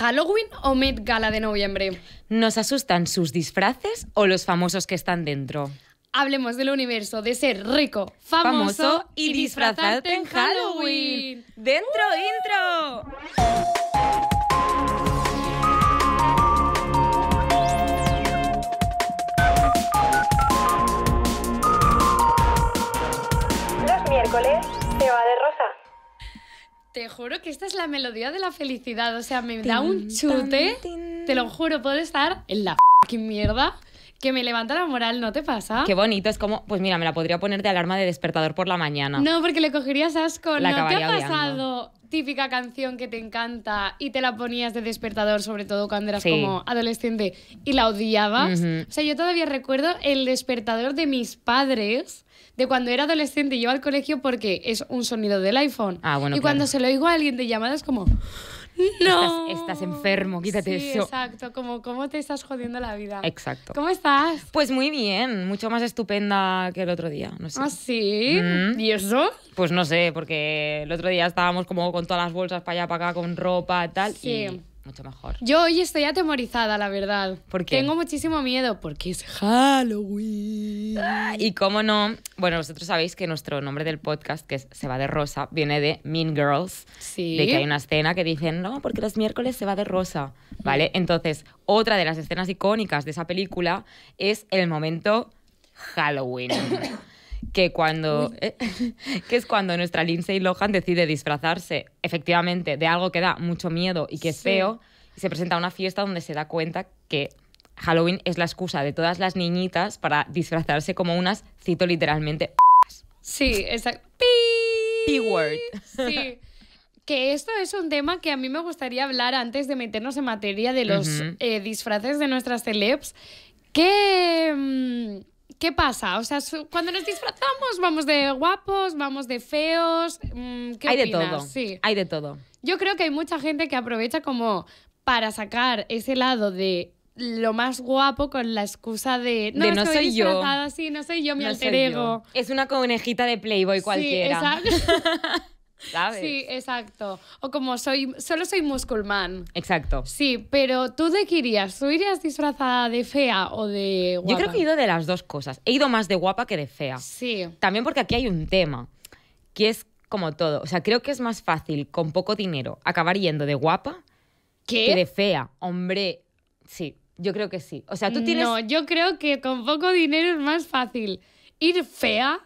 ¿Halloween o Met Gala de noviembre? ¿Nos asustan sus disfraces o los famosos que están dentro? Hablemos del universo de ser rico, famoso, y, disfrazarte, en Halloween. ¡Dentro intro! Te juro que esta es la melodía de la felicidad. O sea, me da un chute. Te lo juro, puede estar en la fucking mierda. Que me levanta la moral, ¿no te pasa? Qué bonito, es como, pues mira, me la podría poner de alarma de despertador por la mañana. No, porque le cogerías asco. La ¿No ha pasado típica canción que te encanta y te la ponías de despertador, sobre todo cuando eras como adolescente, y la odiabas? O sea, yo todavía recuerdo el despertador de mis padres de cuando era adolescente y yo al colegio porque es un sonido del iPhone. Ah, bueno, y cuando se lo oigo a alguien de llamadas como... No. Estás, enfermo, quítate sí, eso. Exacto, como cómo te estás jodiendo la vida. Exacto. ¿Cómo estás? Pues muy bien, mucho más estupenda que el otro día, ¿Ah, sí? Mm. ¿Y eso? Pues no sé, porque el otro día estábamos como con todas las bolsas para allá, para acá, con ropa, y tal. Sí mucho mejor. Yo hoy estoy atemorizada, la verdad. ¿Por Tengo muchísimo miedo porque es Halloween. y cómo no, bueno, vosotros sabéis que nuestro nombre del podcast, que es Se va de rosa, viene de Mean Girls. Sí. De que hay una escena que dicen, no, porque los miércoles se va de rosa. ¿Vale? Entonces, otra de las escenas icónicas de esa película es el momento Halloween que cuando eh, que es cuando nuestra Lindsay Lohan decide disfrazarse efectivamente de algo que da mucho miedo y que es feo y se presenta a una fiesta donde se da cuenta que Halloween es la excusa de todas las niñitas para disfrazarse como unas cito literalmente sí exacto p-word sí que esto es un tema que a mí me gustaría hablar antes de meternos en materia de los eh, disfraces de nuestras celebs que mm, ¿Qué pasa? O sea, cuando nos disfrazamos, vamos de guapos, vamos de feos. Mm, ¿Qué hay de todo. Hay de todo. Yo creo que hay mucha gente que aprovecha como para sacar ese lado de lo más guapo con la excusa de no, estoy no soy yo. Así, no soy yo mi alter ego. Es una conejita de Playboy cualquiera. Sí, exacto. Sí, exacto. O como soy, solo soy musulmán. Exacto. Sí, pero ¿tú de qué irías? ¿Tú irías disfrazada de fea o de guapa? Yo creo que he ido de las dos cosas. He ido más de guapa que de fea. Sí. También porque aquí hay un tema, que es como todo. O sea, creo que es más fácil con poco dinero acabar yendo de guapa que de fea. Hombre, sí, yo creo que sí. O sea, tú tienes... No, yo creo que con poco dinero es más fácil ir fea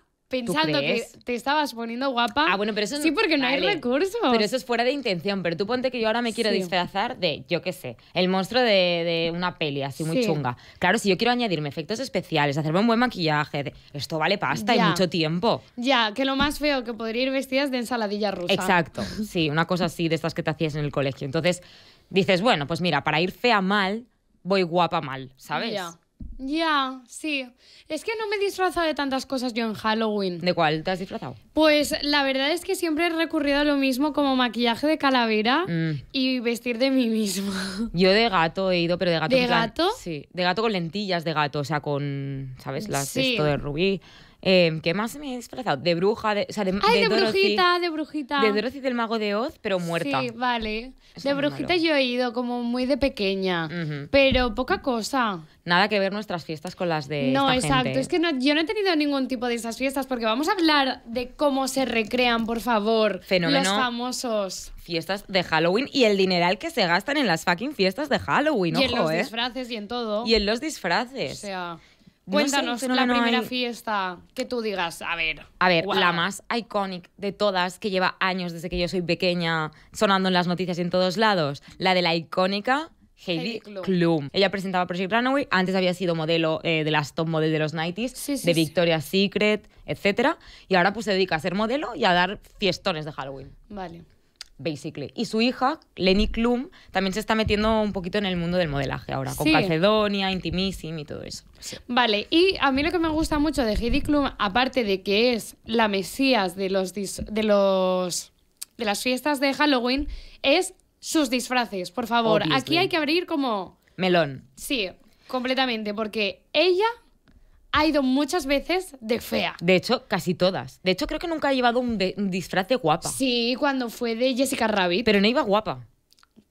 pensando que te estabas poniendo guapa. Ah, bueno, pero eso Sí, porque no hay recursos. Pero eso es fuera de intención. Pero tú ponte que yo ahora me quiero disfrazar de, yo qué sé, el monstruo de, una peli así muy chunga. Claro, si yo quiero añadirme efectos especiales, hacerme un buen maquillaje, esto vale pasta y mucho tiempo. Ya, que lo más feo que podría ir vestida es de ensaladilla rusa. Exacto, sí, una cosa así de estas que te hacías en el colegio. Entonces dices, bueno, pues mira, para ir fea mal, voy guapa mal, ¿sabes? Ya. Ya, sí. Es que no me he disfrazado de tantas cosas yo en Halloween. ¿De cuál te has disfrazado? Pues la verdad es que siempre he recurrido a lo mismo como maquillaje de calavera mm. y vestir de mí misma. Yo de gato he ido, pero de gato. ¿De gato? Sí, de gato con lentillas de gato, o sea, con, ¿sabes? Las esto de rubí Em, ¿Qué más me he disfrazado? De bruja, de, o Ay, de, brujita, de brujita. De Dorothy del Mago de Oz, pero muerta. Sí, vale. de brujita yo he ido como muy de pequeña, pero poca cosa. Nada que ver nuestras fiestas con las de. No, exacto. Es que yo no he tenido ningún tipo de esas fiestas, porque vamos a hablar de cómo se recrean, por favor, Fenómeno. los famosos fiestas de Halloween y el dineral que se gastan en las fucking fiestas de Halloween, y en los ¿eh? disfraces y en todo. Y en los disfraces. O sea... Cuéntanos la primera fiesta que tú digas, a ver. A ver, la más icónica de todas, que lleva años desde que yo soy pequeña sonando en las noticias y en todos lados, la de la icónica Heidi, Klum. Ella presentaba Project Runaway, antes había sido modelo eh, de las top model de los 90s, de Victoria's Secret, etc. Y ahora pues se dedica a ser modelo y a dar fiestones de Halloween. Vale basically. Y su hija, Lenny Klum, también se está metiendo un poquito en el mundo del modelaje ahora, con Calcedonia, Intimissim y todo eso. Vale, y a mí lo que me gusta mucho de Heidi Klum, aparte de que es la mesías de los de los de las fiestas de Halloween, es sus disfraces, por favor. Aquí hay que abrir como melón. Sí, completamente, porque ella ha ido muchas veces de fea. De hecho, casi todas. De hecho, creo que nunca ha llevado un, disfraz de guapa. Sí, cuando fue de Jessica Rabbit. Pero no iba guapa.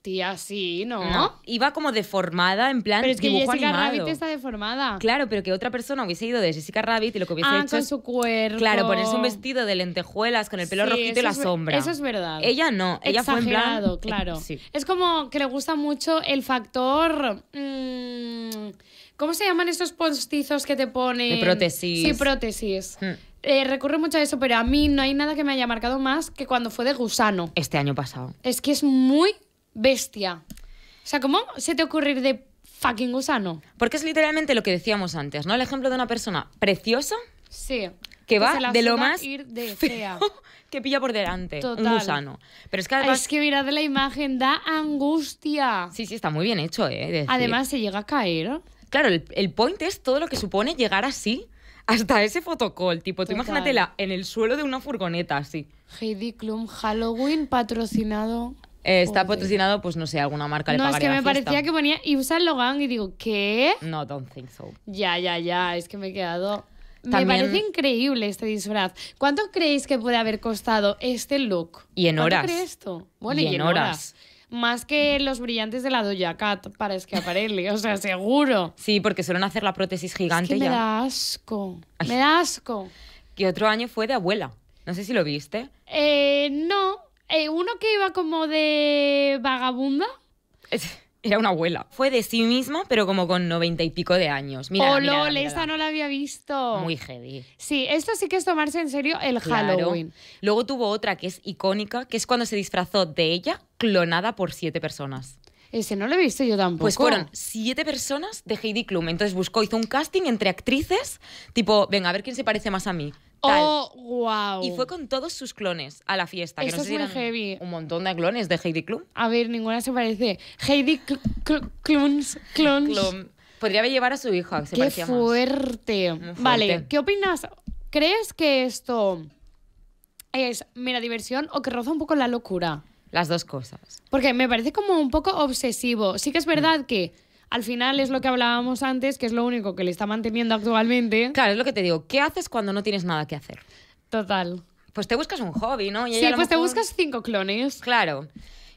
Tía, sí, ¿no? iba como deformada, en plan Pero es que Jessica Rabbit está deformada. Claro, pero que otra persona hubiese ido de Jessica Rabbit y lo que hubiese ah, hecho con su cuerpo. Claro, ponerse un vestido de lentejuelas con el pelo rojito y la sombra. Eso es verdad. Ella no, ella fue en plan... Eh, claro. Es como que le gusta mucho el factor... Mm, ¿Cómo se llaman esos postizos que te ponen? De prótesis. Sí, prótesis. Hmm. Eh, recurre mucho a eso, pero a mí no hay nada que me haya marcado más que cuando fue de gusano. Este año pasado. Es que es muy bestia. O sea, ¿cómo se te ocurre ir de fucking gusano? Porque es literalmente lo que decíamos antes, ¿no? El ejemplo de una persona preciosa. Sí. Que, va de lo más que pilla por delante, Total. un gusano. Pero es que además... Es que mirad la imagen, da angustia. Sí, sí, está muy bien hecho, ¿eh? Además se llega a caer. Claro, el, el point es todo lo que supone llegar así hasta ese photocall. Tipo, tú imagínatela en el suelo de una furgoneta así. Heidi Klum, Halloween patrocinado. Eh, está patrocinado, pues no sé, alguna marca no, le No, es que me parecía que ponía Yves Logan y digo, ¿qué? No, don't think so. Ya, ya, ya, es que me he quedado. También... Me parece increíble este disfraz. ¿Cuánto creéis que puede haber costado este look? Y en horas. Crees esto? Bueno, y, en, horas más que los brillantes de la Doja Cat para Schiaparelli, o sea, seguro. Sí, porque suelen hacer la prótesis gigante es me da asco, me da asco. Que otro año fue de abuela, no sé si lo viste. Eh, no, eh, uno que iba como de vagabunda era una abuela. Fue de sí misma, pero como con noventa y pico de años. Mira, oh, lol, esta no la había visto. Muy heavy. Sí, esto sí que es tomarse en serio el Halloween. Luego tuvo otra que es icónica, que es cuando se disfrazó de ella, clonada por siete personas. Ese no lo he visto yo tampoco. Pues fueron siete personas de Heidi Klum. Entonces buscó, hizo un casting entre actrices, tipo, venga, a ver quién se parece más a mí. Oh, wow. Y fue con todos sus clones a la fiesta. Que no heavy. Un montón de clones de Heidi Klum. A ver, ninguna se parece. Heidi Klums Podría llevar a su hija, se Qué parecía fuerte. Vale, ¿qué opinas? ¿Crees que esto es mera diversión o que roza un poco la locura? Las dos cosas. Porque me parece como un poco obsesivo. Sí que es verdad mm. que al final es lo que hablábamos antes, que es lo único que le está manteniendo actualmente. Claro, es lo que te digo. ¿Qué haces cuando no tienes nada que hacer? Total. Pues te buscas un hobby, ¿no? sí, pues te buscas cinco clones. Claro.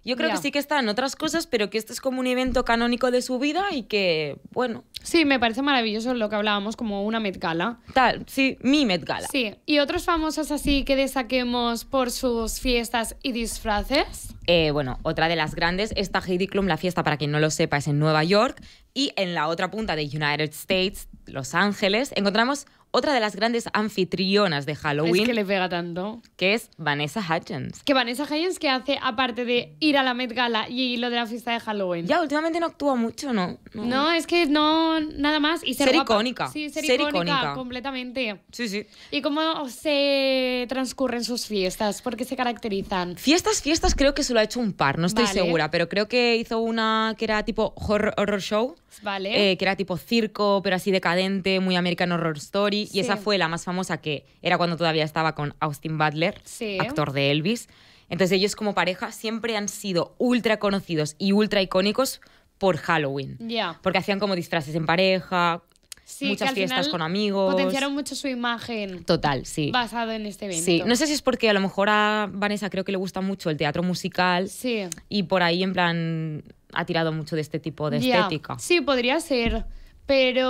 Yo creo que sí que está en otras cosas, pero que este es como un evento canónico de su vida y que, bueno. Sí, me parece maravilloso lo que hablábamos como una Met Gala. Tal, sí, mi Met Gala. Sí, ¿y otros famosos así que destaquemos por sus fiestas y disfraces? Eh, bueno, otra de las grandes, esta Heidi Klum, la fiesta, para quien no lo sepa, es en Nueva York. Y en la otra punta de United States, Los Ángeles, encontramos otra de las grandes anfitrionas de Halloween. Es que le pega tanto. Que es Vanessa Hutchins Que Vanessa Hudgens que hace, aparte de ir a la Met Gala y lo de la fiesta de Halloween. Ya, últimamente no actúa mucho, ¿no? No, es que no, nada más. Y ser, icónica. Sí, ser, icónica, completamente. Sí, sí. ¿Y cómo se transcurren sus fiestas? ¿Por qué se caracterizan? Fiestas, fiestas, creo que solo ha hecho un par, no estoy segura, pero creo que hizo una que era tipo horror show. Eh, que era tipo circo, pero así decadente, muy American Horror Story. Y esa fue la más famosa que era cuando todavía estaba con Austin Butler, actor de Elvis. Entonces ellos como pareja siempre han sido ultra conocidos y ultra icónicos por Halloween. Porque hacían como disfraces en pareja, muchas fiestas con amigos. Potenciaron mucho su imagen. Total, sí. Basado en este evento. Sí, no sé si es porque a lo mejor a Vanessa creo que le gusta mucho el teatro musical. Sí. Y por ahí, en plan, ha tirado mucho de este tipo de estética. Sí, podría ser. Pero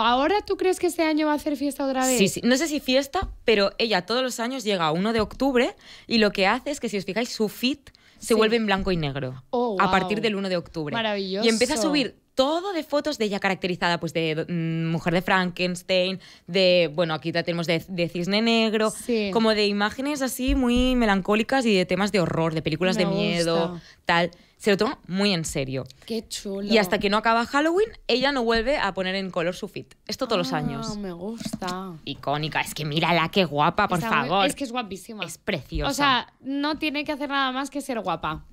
ahora tú crees que este año va a hacer fiesta otra vez? Sí, sí, no sé si fiesta, pero ella todos los años llega a 1 de octubre y lo que hace es que si os fijáis su fit se vuelve en blanco y negro oh, a partir del 1 de octubre. Maravilloso. Y empieza a subir todo de fotos de ella caracterizada, pues de mm, mujer de Frankenstein, de, bueno, aquí tenemos de, cisne negro, como de imágenes así muy melancólicas y de temas de horror, de películas de miedo, tal. Se lo toma muy en serio. Qué chulo. Y hasta que no acaba Halloween, ella no vuelve a poner en color su fit. Esto todos los ah, años. Me gusta. Icónica. Es que mírala, qué guapa, por favor. es que es guapísima. Es preciosa. O sea, no tiene que hacer nada más que ser guapa.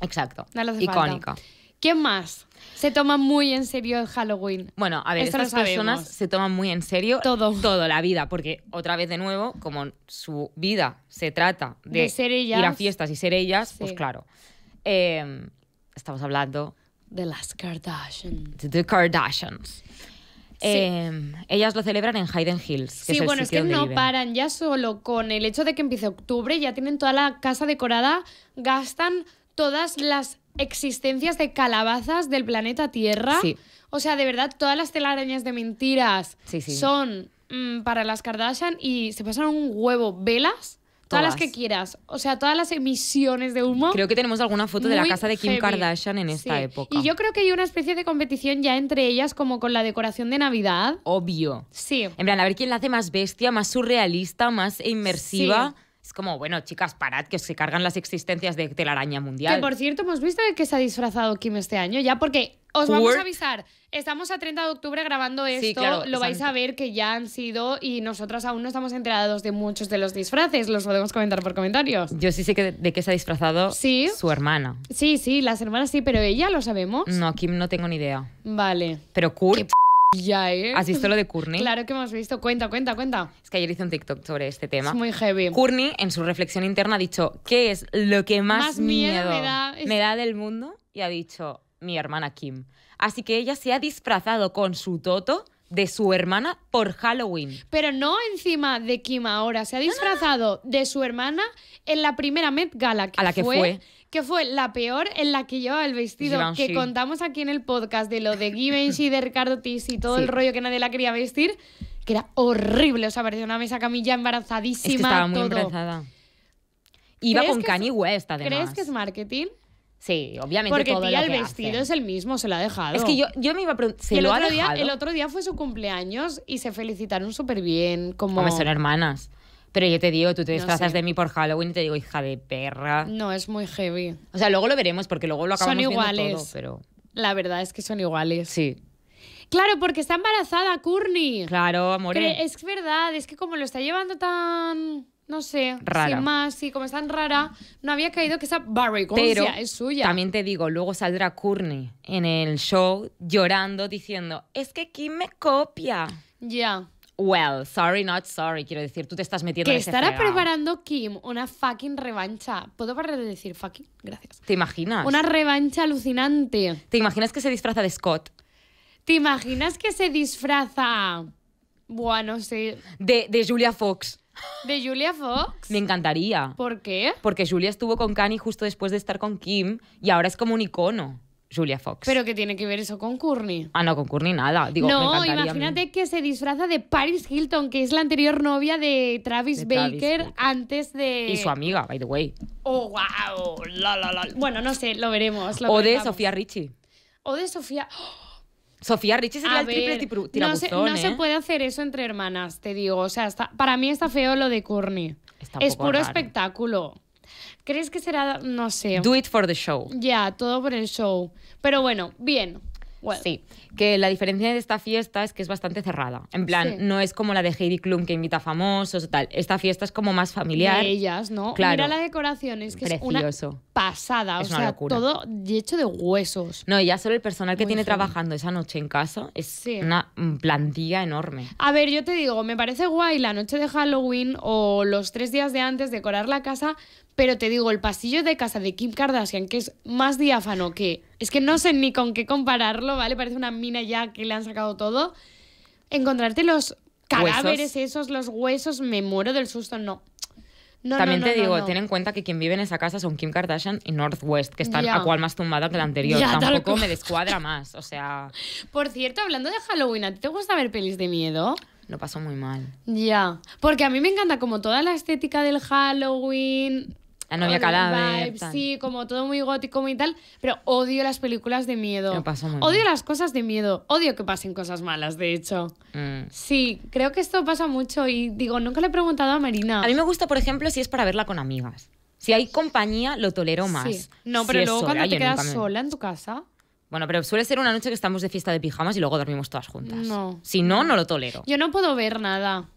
Exacto. No Icónica. Falta. ¿Quién más? se toman muy en serio el Halloween. Bueno, a ver, estas personas se toman muy en serio todo. la vida, porque otra vez de nuevo, como su vida se trata de, ser ir a fiestas y ser ellas, pues claro. Em, estamos hablando de las Kardashians. Kardashians. Em, ellas lo celebran en Hayden Hills. Que sí, bueno, es que no paran, ya solo con el hecho de que empiece octubre, ya tienen toda la casa decorada, gastan todas las existencias de calabazas del planeta Tierra. O sea, de verdad, todas las telarañas de mentiras son mm, para las Kardashian y se pasan un huevo. ¿Velas? Todas, las que quieras. O sea, todas las emisiones de humo. Creo que tenemos alguna foto de la casa de Kim Kardashian en esta época. Y yo creo que hay una especie de competición ya entre ellas, como con la decoración de Navidad. Obvio. Sí. En plan, a ver quién la hace más bestia, más surrealista, más inmersiva. Sí como, bueno, chicas, parad, que se cargan las existencias de telaraña mundial. Que por cierto, hemos visto de qué se ha disfrazado Kim este año, ya porque os vamos a avisar. Estamos a 30 de octubre grabando esto. lo vais a ver que ya han sido y nosotras aún no estamos enterados de muchos de los disfraces. Los podemos comentar por comentarios. Yo sí sé de, qué se ha disfrazado su hermana. Sí, sí, las hermanas sí, pero ella lo sabemos. No, Kim no tengo ni idea. Vale. Pero Kurt. Ya, ¿eh? ¿Has visto lo de Courtney? Claro que hemos visto. Cuenta, cuenta, cuenta. Es que ayer hice un TikTok sobre este tema. Es muy heavy. Courtney, en su reflexión interna, ha dicho: ¿Qué es lo que más, miedo, me, da? del mundo? Y ha dicho: Mi hermana Kim. Así que ella se ha disfrazado con su toto de su hermana por Halloween. Pero no encima de Kim ahora, se ha disfrazado de su hermana en la primera Met Gala a la que fue que fue la peor en la que llevaba el vestido, que contamos aquí en el podcast de lo de Givenchy, de Ricardo Tis y todo el rollo que nadie la quería vestir, que era horrible, o sea, parecía una mesa camilla embarazadísima. muy todo. embarazada. Iba con Kanye West, además. ¿Crees que es marketing? Sí, obviamente. Porque todo el vestido es el mismo, se lo ha dejado. Es que yo, me iba a preguntar. el, otro día, el otro día fue su cumpleaños y se felicitaron súper bien. Como... son hermanas. Pero yo te digo, tú te disfrazas de mí por Halloween y te digo, hija de perra. No, es muy heavy. O sea, luego lo veremos porque luego lo acabamos son iguales. Viendo todo, pero... La verdad es que son iguales. Sí. Claro, porque está embarazada Courtney. Claro, amor. Es verdad, es que como lo está llevando tan no sé, rara. sin más, y como es tan rara, no había caído que esa barrigoncia es suya. También te digo, luego saldrá Courtney en el show llorando diciendo, es que Kim me copia. Ya. Well, sorry, not sorry. Quiero decir, tú te estás metiendo que en ese estará preparando Kim una fucking revancha. ¿Puedo parar de decir fucking? Gracias. ¿Te imaginas? Una revancha alucinante. ¿Te imaginas que se disfraza de Scott? ¿Te imaginas que se disfraza? Bueno, sí. De, de Julia Fox. ¿De Julia Fox? Me encantaría. ¿Por qué? Porque Julia estuvo con Kanye justo después de estar con Kim y ahora es como un icono. Julia Fox. ¿Pero qué tiene que ver eso con Courtney? Ah, no, con Courtney nada. Digo, no, imagínate que se disfraza de Paris Hilton, que es la anterior novia de Travis Baker antes de... Y su amiga, by the way. ¡Oh, wow! Bueno, no sé, lo veremos. o de Sofía Richie. O de Sofía... ¡Oh! Sofía Richie sería el triple tirabuzón, No, se, no se ¿eh? puede hacer eso entre hermanas, te digo. O sea, para mí está feo lo de Courtney. es puro espectáculo. ¿Crees que será, no sé? Do it for the show. Ya, todo por el show. Pero bueno, bien. Sí, que la diferencia de esta fiesta es que es bastante cerrada. En plan, no es como la de Heidi Klum que invita famosos o tal. Esta fiesta es como más familiar. De ellas, ¿no? Claro. la decoración, es que es una pasada. Es o sea, todo hecho de huesos. No, y ya solo el personal que tiene trabajando esa noche en casa es una plantilla enorme. A ver, yo te digo, me parece guay la noche de Halloween o los tres días de antes decorar la casa, pero te digo, el pasillo de casa de Kim Kardashian, que es más diáfano que... Es que no sé ni con qué compararlo, ¿vale? Parece una mina ya que le han sacado todo. Encontrarte los cadáveres, esos, los huesos, me muero del susto, no. También te digo, ten en cuenta que quien vive en esa casa son Kim Kardashian y Northwest, que están a cual más tumbada que la anterior. Tampoco me descuadra más, o sea... Por cierto, hablando de Halloween, ¿a ti te gusta ver pelis de miedo? Lo paso muy mal. Ya, porque a mí me encanta como toda la estética del Halloween, la novia calada Sí, como todo muy gótico, y tal. Pero odio las películas de miedo. pasa odio las cosas de miedo. Odio que pasen cosas malas, de hecho. Mm. Sí, creo que esto pasa mucho y digo, nunca le he preguntado a Marina. A mí me gusta, por ejemplo, si es para verla con amigas. Si hay compañía, lo tolero más. Sí. No, pero luego cuando te quedas sola en tu casa. Bueno, pero suele ser una noche que estamos de fiesta de pijamas y luego dormimos todas juntas. No. Si no, no lo tolero. Yo no puedo ver nada.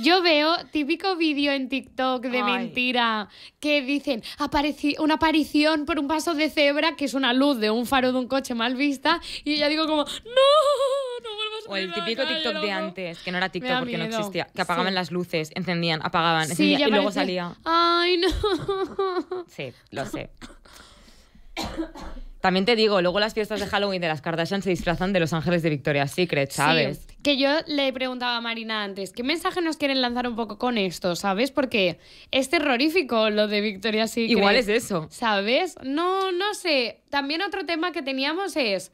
Yo veo típico vídeo en TikTok de mentira que dicen una aparición por un paso de cebra, que es una luz de un faro de un coche mal vista, y ya digo como, no, no vuelvas a O el típico TikTok de antes, que no era TikTok porque no existía, que apagaban las luces, encendían, apagaban, y luego salía. Ay, no. Sí, lo sé. También te digo, luego las fiestas de Halloween de las Kardashian se disfrazan de los ángeles de Victoria's Secret, ¿sabes? que yo le preguntaba a Marina antes, ¿qué mensaje nos quieren lanzar un poco con esto, sabes? Porque es terrorífico lo de Victoria's Secret. Igual es eso. ¿Sabes? No, no sé. También otro tema que teníamos es,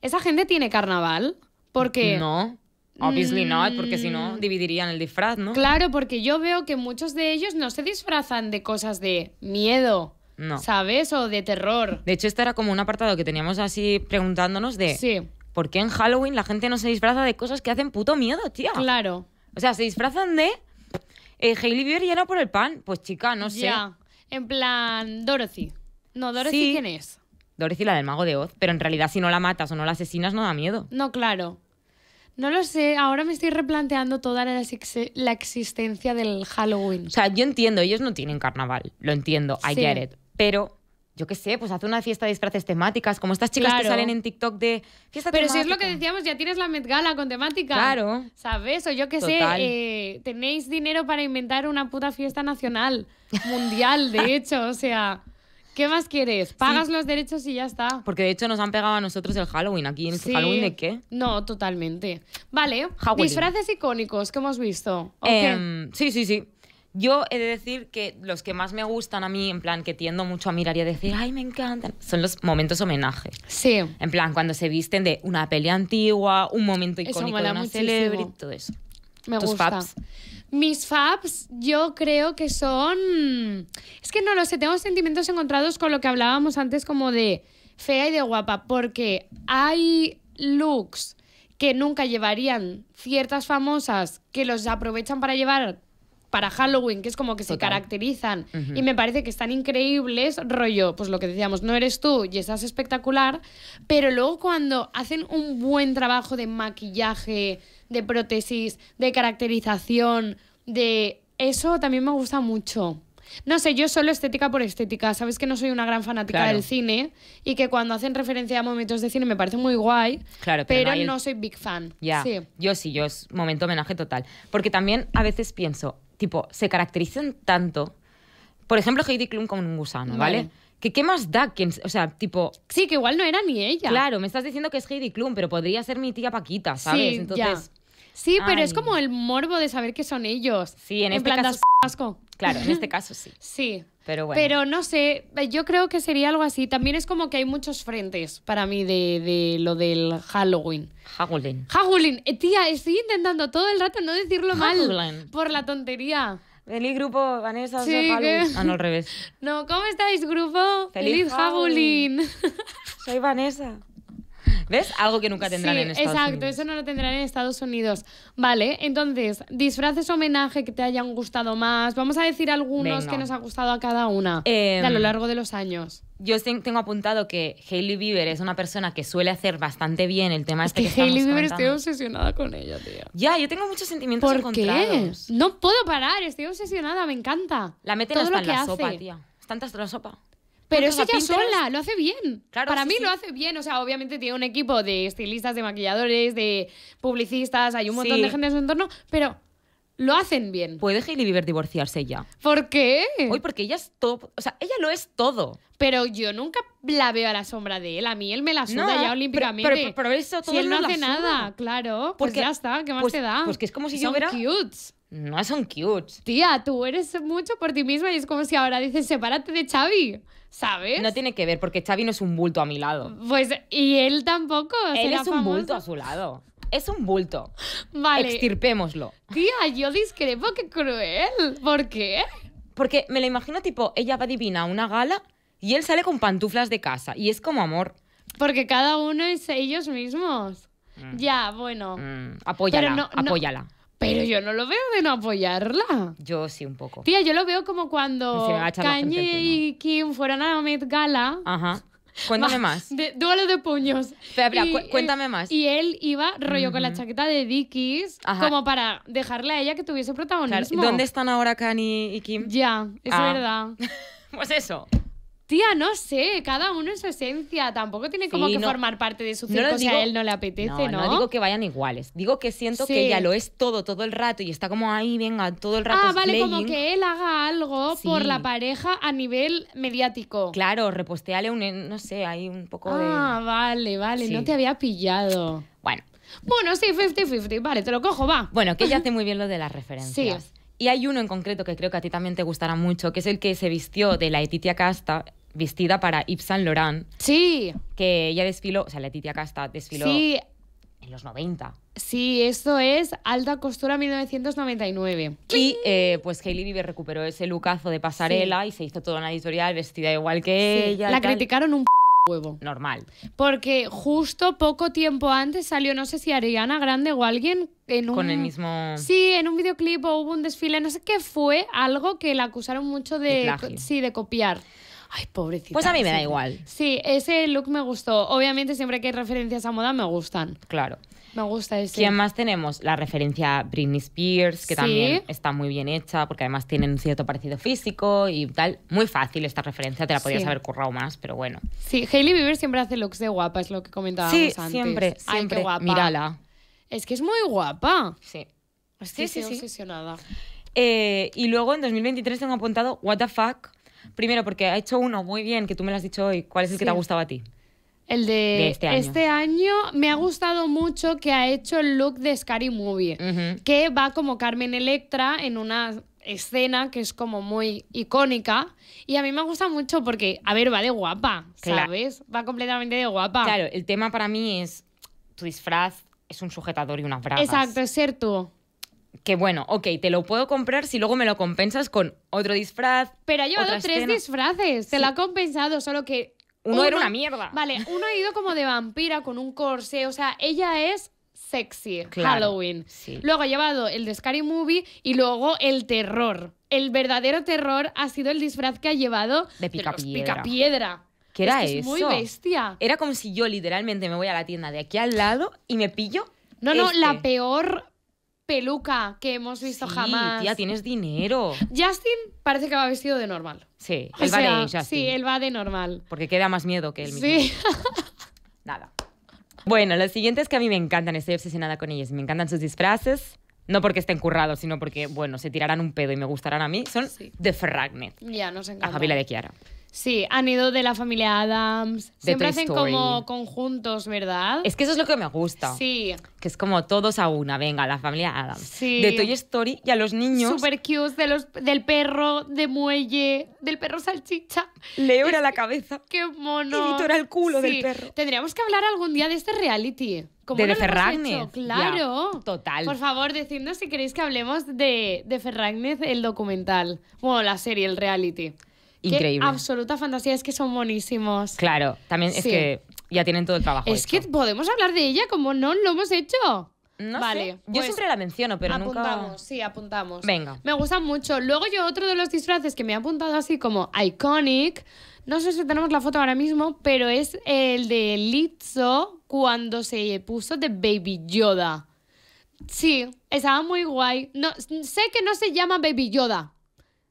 ¿esa gente tiene carnaval? Porque... No. Obviously mm. not, porque si no dividirían el disfraz, ¿no? Claro, porque yo veo que muchos de ellos no se disfrazan de cosas de miedo, ¿Sabes? O de terror. De hecho, este era como un apartado que teníamos así preguntándonos de... Sí. ¿Por qué en Halloween la gente no se disfraza de cosas que hacen puto miedo, tía? Claro. O sea, se disfrazan de... Eh, Hailey Bieber llena por el pan. Pues chica, no sé. Ya. En plan, Dorothy. No, Dorothy, ¿quién es? Dorothy, la del mago de Oz. Pero en realidad, si no la matas o no la asesinas, no da miedo. No, claro. No lo sé, ahora me estoy replanteando toda la, existencia del Halloween. O sea, yo entiendo, ellos no tienen carnaval, lo entiendo, I get it pero yo qué sé, pues hace una fiesta de disfraces temáticas, como estas chicas que salen en TikTok de fiesta Pero si es lo que decíamos, ya tienes la Met con temática. Claro. ¿Sabes? O yo qué sé, eh, tenéis dinero para inventar una puta fiesta nacional, mundial, de hecho, o sea... ¿Qué más quieres? Pagas los derechos y ya está. Porque de hecho nos han pegado a nosotros el Halloween aquí. ¿En Halloween de qué? No, totalmente. Vale, disfraces icónicos que hemos visto. Em, sí, sí, sí. Yo he de decir que los que más me gustan a mí, en plan, que tiendo mucho a mirar y a decir, ay, me encantan, son los momentos homenaje. Sí. En plan, cuando se visten de una peli antigua, un momento icónico de una celebrity, todo eso. Me gusta. Mis faps, yo creo que son. Es que no lo sé, tengo sentimientos encontrados con lo que hablábamos antes, como de fea y de guapa, porque hay looks que nunca llevarían ciertas famosas que los aprovechan para llevar para Halloween, que es como que se caracterizan. Y me parece que están increíbles, rollo, pues lo que decíamos, no eres tú y estás espectacular, pero luego cuando hacen un buen trabajo de maquillaje, de prótesis, de caracterización, de... Eso también me gusta mucho. No sé, yo solo estética por estética. Sabes que no soy una gran fanática del cine y que cuando hacen referencia a momentos de cine me parece muy guay, pero, no, soy big fan. Sí. Yo sí, yo es momento homenaje total. Porque también a veces pienso, tipo, se caracterizan tanto. Por ejemplo, Heidi Klum como un gusano, ¿vale? que qué más da quién, o sea, tipo... Sí, que igual no era ni ella. Claro, me estás diciendo que es Heidi Klum, pero podría ser mi tía Paquita, ¿sabes? Sí, Sí, pero es como el morbo de saber que son ellos. Sí, en, en este plan, caso. Claro, en este caso sí. Sí. Pero bueno. Pero no sé, eh, yo creo que sería algo así. También es como que hay muchos frentes para mí de, lo del Halloween. Halloween. Halloween. Eh, tía, estoy intentando todo el rato no decirlo mal. Por la tontería. Feliz grupo, Vanessa. Ah, no, al revés. No, ¿cómo estáis, grupo? Feliz, Feliz Soy Vanessa. ¿Ves? Algo que nunca tendrán en Estados exacto, Unidos. Exacto, eso no lo tendrán en Estados Unidos. Vale, entonces, disfraces homenaje que te hayan gustado más. Vamos a decir algunos que nos ha gustado a cada una a lo em, largo de los años. Yo tengo apuntado que Hailey Bieber es una persona que suele hacer bastante bien el tema es este que, que Hailey Bieber estoy obsesionada con ella, tía. Ya, yo tengo muchos sentimientos ¿Por Qué? No puedo parar, estoy obsesionada, me encanta. La meten en la sopa, tía. Está hasta la sopa. Pero es ella sola, lo hace bien. Para mí lo hace bien. O sea, obviamente tiene un equipo de estilistas, de maquilladores, de publicistas, hay un montón de gente en su entorno, pero lo hacen bien. ¿Puede Hailey Bieber divorciarse ya? ¿Por qué? Hoy porque ella es todo. O sea, ella lo es todo. Pero yo nunca la veo a la sombra de él. A mí él me la suda no, ya olímpicamente. Pero, pero, pero eso todo si él no, hace nada, claro. Pues porque, pues ya está, ¿qué más pues te da? Pues que es como si yo hubiera no son cute. Tía, tú eres mucho por ti misma y es como si ahora dices, sepárate de Xavi, ¿sabes? No tiene que ver, porque Xavi no es un bulto a mi lado. Pues, y él tampoco. Él es un bulto a su lado. Es un bulto. Vale. Extirpémoslo. Tía, yo discrepo que cruel. ¿Por qué? Porque me lo imagino tipo, ella va divina a una gala y él sale con pantuflas de casa. Y es como amor. Porque cada uno es ellos mismos. Mm. Ya, bueno. Mm, apóyala, apóyala. Pero yo no lo veo de no apoyarla. Yo sí, un poco. Tía, yo lo veo como cuando Kanye y Kim fueron a Met Gala. Ajá. Cuéntame más. duelo de puños. cuéntame más. Y él iba rollo con la chaqueta de Dickies como para dejarle a ella que tuviese protagonismo. ¿Dónde están ahora Kanye y Kim? Ya, es ah. verdad. pues eso no sé, cada uno en su esencia, tampoco tiene como que formar parte de su circo no a él no le apetece, no, no, digo que vayan iguales, digo que siento que ella lo es todo, todo el rato y está como ahí, venga, todo el rato. Ah, vale, como que él haga algo por la pareja a nivel mediático. Claro, reposteale un, no sé, hay un poco de... Ah, vale, vale, no te había pillado. Bueno. Bueno, sí, 50-50, vale, te lo cojo, va. Bueno, que ella hace muy bien lo de las referencias. Y hay uno en concreto que creo que a ti también te gustará mucho, que es el que se vistió de la Etitia Casta vestida para Yves Saint Laurent. Sí. Que ella desfiló, o sea, Letitia Casta desfiló sí. en los 90. Sí, esto es Alta Costura 1999. Y eh, pues Hailey Bieber recuperó ese lucazo de pasarela y se hizo toda una editorial vestida igual que ella. La criticaron un huevo. Normal. Porque justo poco tiempo antes salió, no sé si Ariana Grande o alguien en un... Con el mismo... Sí, en un videoclip o hubo un desfile, no sé qué fue, algo que la acusaron mucho de sí, de copiar. Ay, pobrecita. Pues a mí me da igual. Sí, ese look me gustó. Obviamente, siempre que hay referencias a moda, me gustan. Claro. Me gusta ese. ¿Quién más tenemos? La referencia a Britney Spears, que también está muy bien hecha, porque además tienen un cierto parecido físico y tal. Muy fácil esta referencia, te la podías haber currado más, pero bueno. Sí, Hailey Bieber siempre hace looks de guapa, es lo que comentábamos sí, Siempre, Mírala. Es que es muy guapa. Sí. Estoy sí, obsesionada. Eh, y luego en 2023 tengo apuntado What the fuck Primero, porque ha hecho uno muy bien, que tú me lo has dicho hoy. ¿Cuál es el que te ha gustado a ti? El de, este, este, año. me ha gustado mucho que ha hecho el look de Scary Movie, que va como Carmen Electra en una escena que es como muy icónica y a mí me gusta mucho porque, a ver, va de guapa, ¿sabes? Va completamente de guapa. Claro, el tema para mí es tu disfraz es un sujetador y unas bragas. Exacto, es ser tú que bueno, ok, te lo puedo comprar si luego me lo compensas con otro disfraz. Pero ha llevado tres disfraces, te lo ha compensado, solo que... Uno, era una mierda. Vale, uno ha ido como de vampira con un corsé, o sea, ella es sexy, Halloween. Sí. Luego ha llevado el de Scary Movie y luego el terror. El verdadero terror ha sido el disfraz que ha llevado de picapiedra. ¿Qué era es muy bestia. Era como si yo literalmente me voy a la tienda de aquí al lado y me pillo. No, no, la este. peor peluca que hemos visto jamás. Tía, tienes dinero. Justin parece que va vestido de normal. Sí, él va de Sí, él va de normal. Porque queda más miedo que él mismo. Sí. Nada. Bueno, lo siguientes que a mí me encantan, estoy obsesionada con ellas. Me encantan sus disfraces. No porque estén currados, sino porque, bueno, se tirarán un pedo y me gustarán a mí. Son de Fragnet. The Fragment. Ya, nos encanta. A la de Kiara. Sí, han ido de la familia Adams. Siempre hacen como conjuntos, ¿verdad? Es que eso es lo que me gusta. Sí. Que es como todos a una, venga, la familia Adams. Sí. De Toy Story y a los niños. Super cute, de los, del perro de muelle, del perro salchicha. Leo era la cabeza. Qué mono. Y era el culo del perro. Tendríamos que hablar algún día de este reality. Como de, no Claro. total. Por favor, decidnos si queréis que hablemos de, de el documental. Bueno, la serie, el reality increíble. Qué absoluta fantasía, es que son buenísimos. Claro, también es que ya tienen todo el trabajo. Es que podemos hablar de ella como no lo hemos hecho. vale, Yo pues siempre la menciono, pero apuntamos, nunca. Apuntamos, sí, apuntamos. Venga. Me gusta mucho. Luego yo otro de los disfraces que me ha apuntado así como iconic. No sé si tenemos la foto ahora mismo, pero es el de Lizzo cuando se puso de Baby Yoda. Sí, estaba muy guay. No, sé que no se llama Baby Yoda,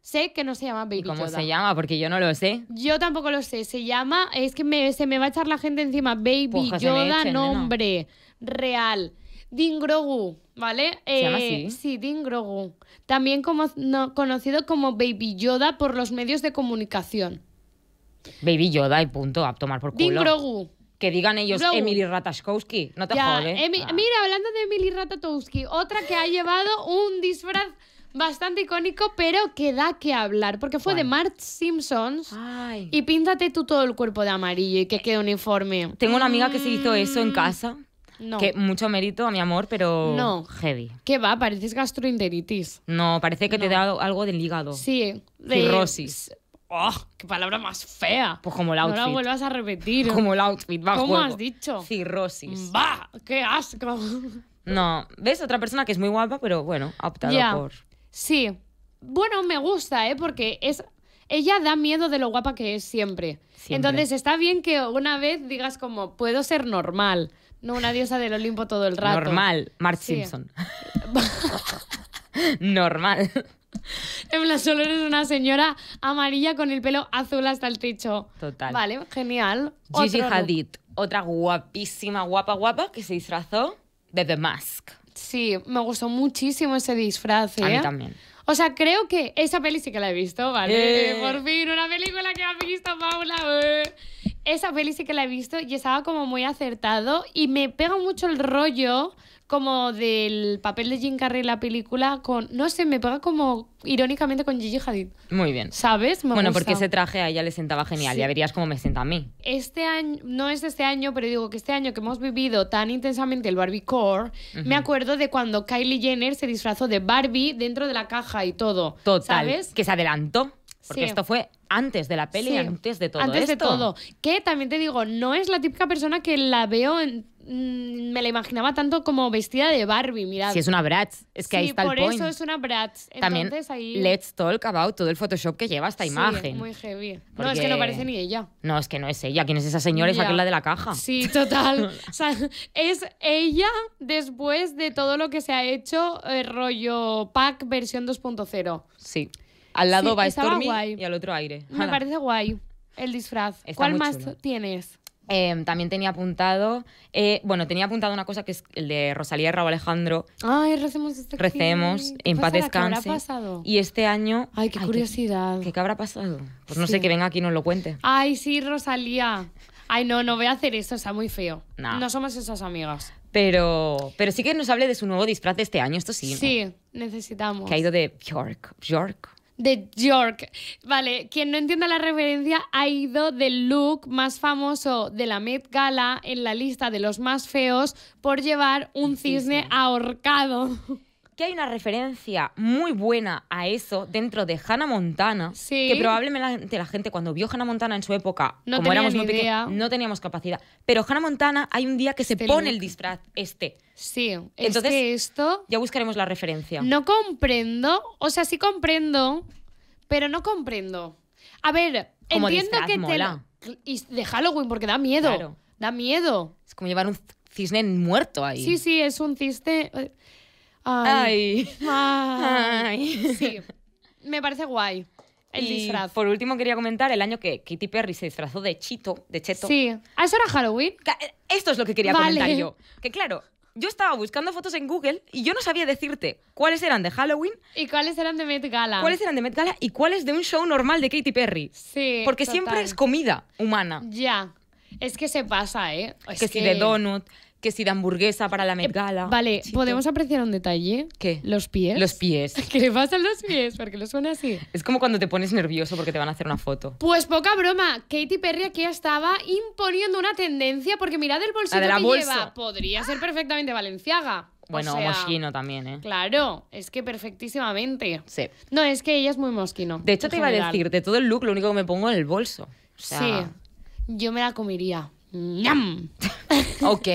Sé que no se llama Baby ¿Y ¿Cómo se llama? Porque yo no lo sé. Yo tampoco lo sé. Se llama, es que se me va a echar la gente encima. Baby pues, Yoda, nombre real. Din Grogu, ¿vale? Eh, sí, Din Grogu. También como, conocido como Baby Yoda por los medios de comunicación. Baby Yoda y punto, a tomar por culo. Din Grogu. Que digan ellos Emily Ratajkowski, no te ya, jodes. Ah. Mira, hablando de Emily Ratajkowski, otra que ha llevado un disfraz bastante icónico, pero que da que hablar, porque fue de March Simpsons Ay. y píntate tú todo el cuerpo de amarillo y que quede uniforme. Tengo una amiga que se hizo eso en mm, casa. No. Que mucho mérito, a mi amor, pero no. heavy. ¿Qué va? Pareces gastroenteritis. No, parece que te te da algo del hígado. Sí. Cirrosis. Oh, ¡Qué palabra más fea! Pues como el outfit. No la vuelvas a repetir. Como el outfit, va ¿Cómo has dicho? Cirrosis. ¡Va! ¡Qué asco! No, ¿ves? Otra persona que es muy guapa, pero bueno, ha optado por... Sí. Bueno, me gusta, ¿eh? Porque es ella da miedo de lo guapa que es siempre. Entonces está bien que una vez digas como, puedo ser normal, no una diosa del Olimpo todo el rato. Normal, Mark Simpson. normal. En plan, solo eres una señora amarilla con el pelo azul hasta el techo. Total. Vale, genial. Gigi Hadid, otra guapísima, guapa, guapa, que se disfrazó de The Mask. Sí, me gustó muchísimo ese disfraz. A mí ¿eh? también. O sea, creo que esa peli sí que la he visto, ¿vale? Eh. Por fin, una película que ha visto Paula. ¿eh? Esa peli sí que la he visto y estaba como muy acertado y me pega mucho el rollo como del papel de Jim Carrey en la película con, no sé, me pega como irónicamente con Gigi Hadid. Muy bien. ¿Sabes? bueno, porque ese traje a ella le sentaba genial, ya verías cómo me senta a mí. Este año, no es este año, pero digo que este año que hemos vivido tan intensamente el Barbie Core, me acuerdo de cuando Kylie Jenner se disfrazó de Barbie dentro de la caja y todo. Total. ¿Sabes? Que se adelantó. Porque esto fue antes de la peli, antes de todo. Antes de todo. Que también te digo, no es la típica persona que la veo en Mm, me la imaginaba tanto como vestida de Barbie, mirad. Si sí, es una Bratz, es que por eso es una Bratz. También, ahí... let's talk about todo el Photoshop que lleva esta imagen. muy heavy. No, es que no parece ni ella. No, es que no es ella. ¿Quién es esa señora? Es aquella de la caja. Sí, total. es ella después de todo lo que se ha hecho el eh, rollo pack versión 2.0. Sí. Al lado va Stormy y al otro aire. Me parece guay el disfraz. ¿Cuál más tienes? Em, también tenía apuntado, eh, bueno, tenía apuntado una cosa que es el de Rosalía y Raúl Alejandro. Ay, recemos este Recemos, en paz Y este año. Ay, qué curiosidad. ¿Qué, habrá pasado? Pues no sé, que venga aquí y nos lo cuente. Ay, sí, Rosalía. Ay, no, no voy a hacer eso, está muy feo. No, somos esas amigas. Pero, pero sí que nos hable de su nuevo disfraz de este año, esto sí. Sí, necesitamos. Que ha ido de Bjork. Bjork de York. Vale, quien no entienda la referencia ha ido del look más famoso de la Met Gala en la lista de los más feos por llevar un cisne ahorcado que hay una referencia muy buena a eso dentro de Hannah Montana, sí. que probablemente la gente cuando vio Hannah Montana en su época, no como éramos muy no teníamos capacidad. Pero Hannah Montana hay un día que se este pone el disfraz este. Sí, entonces esto ya buscaremos la referencia. No comprendo, o sea, sí comprendo, pero no comprendo. A ver, entiendo que te de Halloween porque da miedo. Da miedo. Es como llevar un cisne muerto ahí. Sí, sí, es un cisne eh, Ay. Ay. Sí, me parece guay. El disfraz. Por último, quería comentar el año que Katy Perry se disfrazó de Chito, de Cheto. Sí. ¿A ah, eso era Halloween? Eh, esto es lo que quería comentar yo. Que claro, yo estaba buscando fotos en Google y yo no sabía decirte cuáles eran de Halloween. Y cuáles eran de Met Gala. Cuáles eran de Met Gala y cuáles de un show normal de Katy Perry. Sí. Porque siempre es comida humana. Ya. Es que se pasa, ¿eh? Es que, que... si de donut, que si de hamburguesa para la Gala. Eh, vale, ¿podemos apreciar un detalle? ¿Qué? Los pies. Los pies. ¿Qué le pasa a los pies? Porque lo suena así. Es como cuando te pones nervioso porque te van a hacer una foto. Pues poca broma, Katy Perry aquí estaba imponiendo una tendencia porque mirad el bolsillo que lleva. Podría ser perfectamente Valenciaga. Bueno, o también, ¿eh? Claro, es que perfectísimamente. Sí. No, es que ella es muy mosquino. De hecho, te iba a decir, de todo el look, lo único que me pongo es el bolso. sí. Yo me la comería. ¡Niam! ok.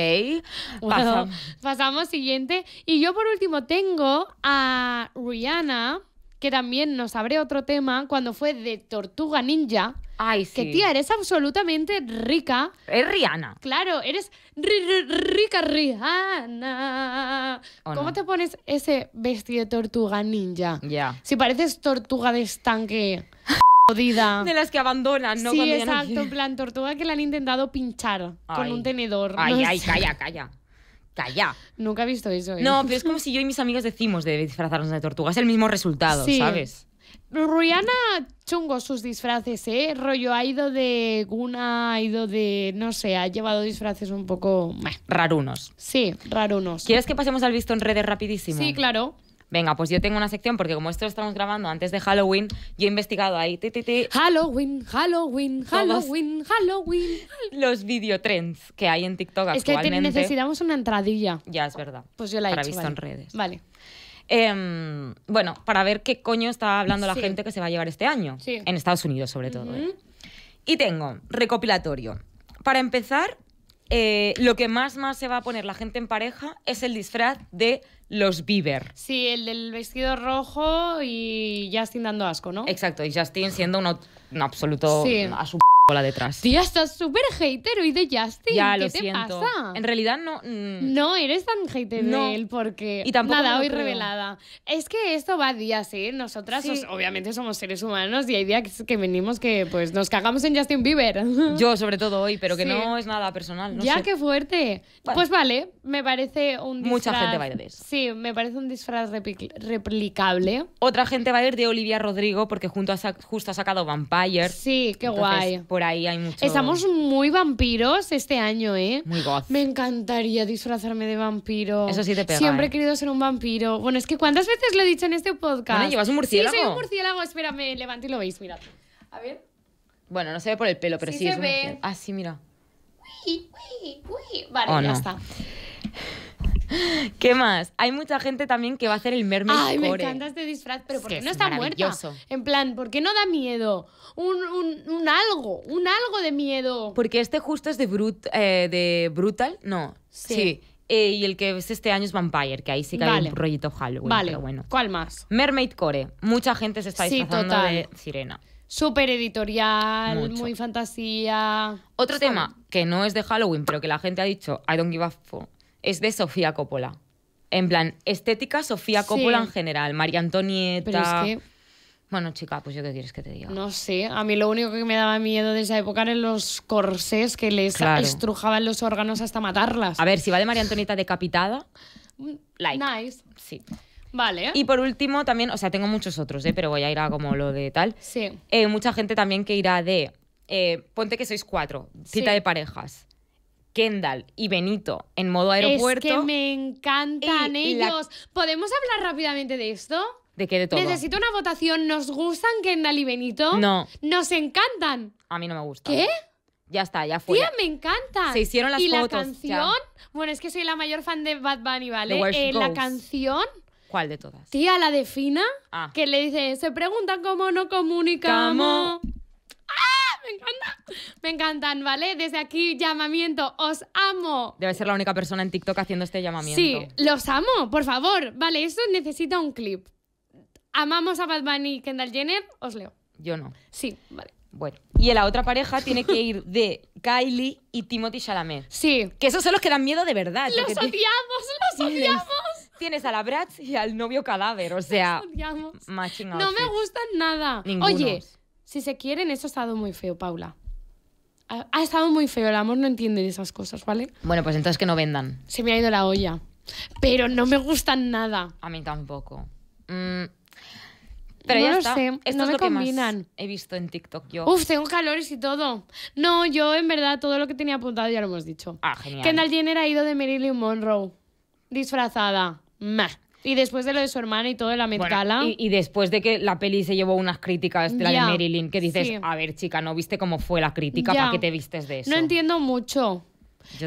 pasamos siguiente. Y yo por último tengo a Rihanna, que también nos abre otro tema cuando fue de Tortuga Ninja. Ay, sí. Que tía, eres absolutamente rica. Es Rihanna. Claro, eres rica Rihanna. ¿Cómo te pones ese vestido de tortuga ninja? Ya. Si pareces tortuga de estanque. De las que abandonan, ¿no? Sí, exacto, en plan tortuga que le han intentado pinchar con un tenedor. Ay, ay, calla, calla. Calla. Nunca he visto eso. ¿eh? No, pero es como si yo y mis amigos decimos de disfrazarnos de tortuga. Es el mismo resultado, ¿sabes? Ruyana chungo sus disfraces, ¿eh? Rollo ha ido de Guna, ha ido de. No sé, ha llevado disfraces un poco. Rarunos. Sí, rarunos. ¿Quieres que pasemos al visto en redes rapidísimo? Sí, claro venga, pues yo tengo una sección, porque como esto lo estamos grabando antes de Halloween, yo he investigado ahí, Halloween, Halloween, Halloween, Halloween. Los videotrends que hay en TikTok es actualmente. Es que necesitamos una entradilla. Ya, es verdad. Pues yo la he para visto en redes. Vale. Em, bueno, para ver qué coño está hablando la gente que se va a llevar este año. En Estados Unidos, sobre todo. ¿eh? Y tengo recopilatorio. Para empezar, eh, lo que más más se va a poner la gente en pareja es el disfraz de los Bieber. Sí, el del vestido rojo y Justin dando asco, ¿no? Exacto, y Justin siendo un, absoluto sí. a su la detrás. Tía, estás súper hater hoy de Justin. Ya, ¿Qué lo siento. pasa? En realidad no. Mm. No eres tan hater de él porque. Nada, hoy revelada. Es que esto va a días, ¿eh? Nosotras, obviamente, somos seres humanos y hay días que venimos que pues nos cagamos en Justin Bieber. Yo, sobre todo hoy, pero que no es nada personal. ya, qué fuerte. Pues vale, me parece un disfraz. Mucha gente va a ir de eso. Sí, me parece un disfraz replicable. Otra gente va a ir de Olivia Rodrigo porque junto a, justo ha sacado Vampire. Sí, qué guay por ahí hay mucho. Estamos muy vampiros este año, ¿eh? Me encantaría disfrazarme de vampiro. Eso sí te pega. Siempre he ¿eh? querido ser un vampiro. Bueno, es que ¿cuántas veces lo he dicho en este podcast? Bueno, llevas un murciélago. Sí, soy un murciélago. espérame, y lo veis, mirad. A ver. Bueno, no se ve por el pelo, pero sí, se ve. Ah, sí, mira. Uy, uy, uy. Vale, oh, ya está. ¿Qué más? Hay mucha gente también que va a hacer el mermaid Ay, me encanta este disfraz, pero ¿por qué no está muerta? En plan, ¿por qué no da miedo? Un, algo, un algo de miedo. Porque este justo es de, eh, Brutal, no. Sí. Eh, y el que es este año es Vampire, que ahí sí que hay un rollito Halloween, vale. pero bueno. ¿Cuál más? Mermaid Core. Mucha gente se está disfrazando de sirena. Súper editorial, muy fantasía. Otro tema que no es de Halloween, pero que la gente ha dicho I don't give a fuck es de Sofía Coppola. En plan, estética Sofía Coppola en general, María Antonieta. Pero es que... Bueno, chica, pues yo qué quieres que te diga. No sé, a mí lo único que me daba miedo de esa época eran los corsés que les estrujaban los órganos hasta matarlas. A ver, si va de María Antonieta decapitada, mm, like. Nice. Sí. Vale. Y por último, también, o sea, tengo muchos otros, ¿eh? pero voy a ir a como lo de tal. Sí. Eh, mucha gente también que irá de. Eh, ponte que sois cuatro, cita de parejas. Kendall y Benito en modo aeropuerto. Es que me encantan ellos. ¿Podemos hablar rápidamente de esto? ¿De qué de todo? Necesito una votación. ¿Nos gustan Kendall y Benito? No. Nos encantan. A mí no me gusta. ¿Qué? Ya está, ya fue. Tía, me encanta. Se hicieron las fotos. Y la canción. Bueno, es que soy la mayor fan de Bad Bunny, ¿vale? Eh, la canción. ¿Cuál de todas? Tía, la de Fina. Ah. Que le dice, se preguntan cómo no comunicamos. Me encantan, ¿vale? Desde aquí, llamamiento, os amo. Debe ser la única persona en TikTok haciendo este llamamiento. Sí, los amo, por favor. Vale, esto necesita un clip. Amamos a Bad y Kendall Jenner, os leo. Yo no. Sí, vale. Bueno, y la otra pareja tiene que ir de Kylie y Timothy Chalamet. Sí. Que esos son los que dan miedo de verdad. ¡Los odiamos! ¡Los odiamos! Tienes a la Bratz y al novio cadáver, o sea. ¡Los odiamos! No me gustan nada. Ninguno. Oye, si se quieren, eso ha estado muy feo, Paula ha estado muy feo, el amor no entiende esas cosas, ¿vale? Bueno, pues entonces que no vendan. Se me ha ido la olla. Pero no me gustan nada. A mí tampoco. Mm, pero no ya lo sé, Esto es lo combinan. he visto en TikTok yo. Uf, tengo calores y todo. No, yo en verdad todo lo que tenía apuntado ya lo hemos dicho. Ah, genial. Kendall Jenner ha ido de Marilyn Monroe disfrazada. Meh. Y después de lo de su hermana y todo de la metala y, después de que la peli se llevó unas críticas de la de Marilyn, que dices, a ver, chica, ¿no viste cómo fue la crítica? ¿Para qué te vistes de eso? No entiendo mucho.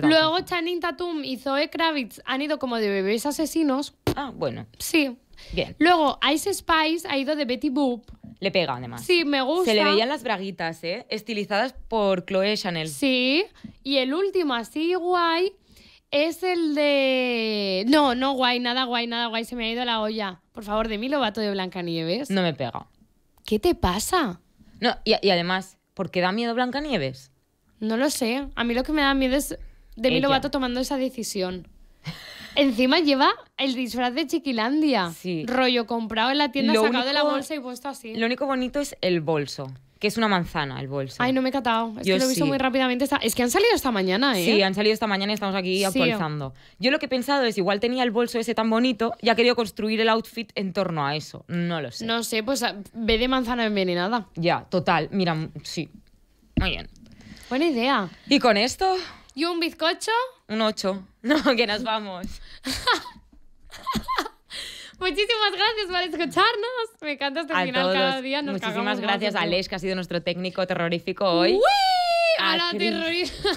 Luego Chanin Tatum y Zoe Kravitz han ido como de bebés asesinos. Ah, bueno. Sí. Bien. Luego Ice Spice ha ido de Betty Boop. Le pega, además. Sí, me gusta. Se le veían las braguitas, ¿eh? Estilizadas por Chloe Chanel. Sí. Y el último, así guay, es el de. No, no guay, nada guay, nada guay. Se me ha ido la olla. Por favor, de mí lo vato de Blancanieves. No me pega. ¿Qué te pasa? No, y, además, ¿por qué da miedo Blancanieves? No lo sé. A mí lo que me da miedo es mí lo Lovato tomando esa decisión. Encima lleva el disfraz de Chiquilandia. Sí. Rollo comprado en la tienda, sacado de la bolsa y puesto así. Lo único bonito es el bolso que es una manzana el bolso. Ay, no me he catado. Es que lo he visto muy rápidamente. Es que han salido esta mañana, ¿eh? Sí, han salido esta mañana y estamos aquí actualizando. Yo lo que he pensado es, igual tenía el bolso ese tan bonito y ha querido construir el outfit en torno a eso. No lo sé. No sé, pues ah, ve de manzana envenenada. Ya, total. Mira, sí. Muy bien. Buena idea. ¿Y con esto? ¿Y un bizcocho? Un ocho. No, que nos vamos. Muchísimas gracias por escucharnos. Me encanta este final cada día. Muchísimas gracias a Alex, que ha sido nuestro técnico terrorífico hoy. ¡Uy! A, la terrorista.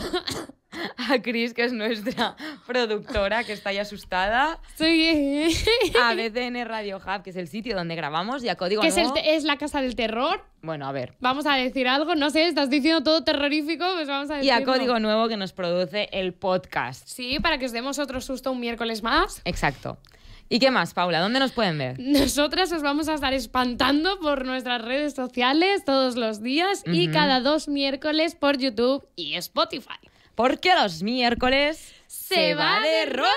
a Cris, que es nuestra productora, que está ahí asustada. Soy a BCN Radio Hub, que es el sitio donde grabamos, y a Código Que es, la casa del terror. Bueno, a ver. Vamos a decir algo, no sé, estás diciendo todo terrorífico, pues vamos a decir. Y a Código Nuevo, que nos produce el podcast. Sí, para que os demos otro susto un miércoles más. Exacto. ¿Y qué más, Paula? ¿Dónde nos pueden ver? Nosotras os vamos a estar espantando por nuestras redes sociales todos los días y cada dos miércoles por YouTube y Spotify. Porque los miércoles se, va, de rosa.